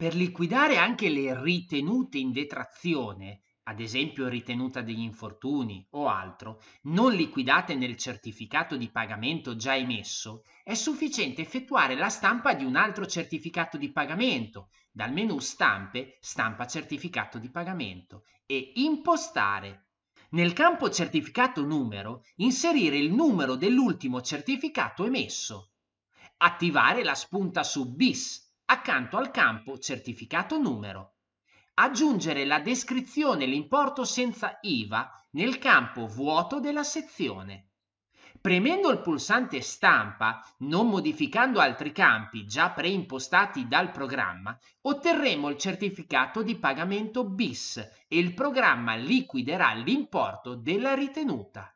per liquidare anche le ritenute in detrazione, ad esempio ritenuta degli infortuni o altro, non liquidate nel certificato di pagamento già emesso, è sufficiente effettuare la stampa di un altro certificato di pagamento dal menu Stampe, Stampa certificato di pagamento e impostare. Nel campo certificato numero inserire il numero dell'ultimo certificato emesso. Attivare la spunta su bis accanto al campo certificato numero. Aggiungere la descrizione l'importo senza IVA nel campo vuoto della sezione. Premendo il pulsante stampa, non modificando altri campi già preimpostati dal programma, otterremo il certificato di pagamento BIS e il programma liquiderà l'importo della ritenuta.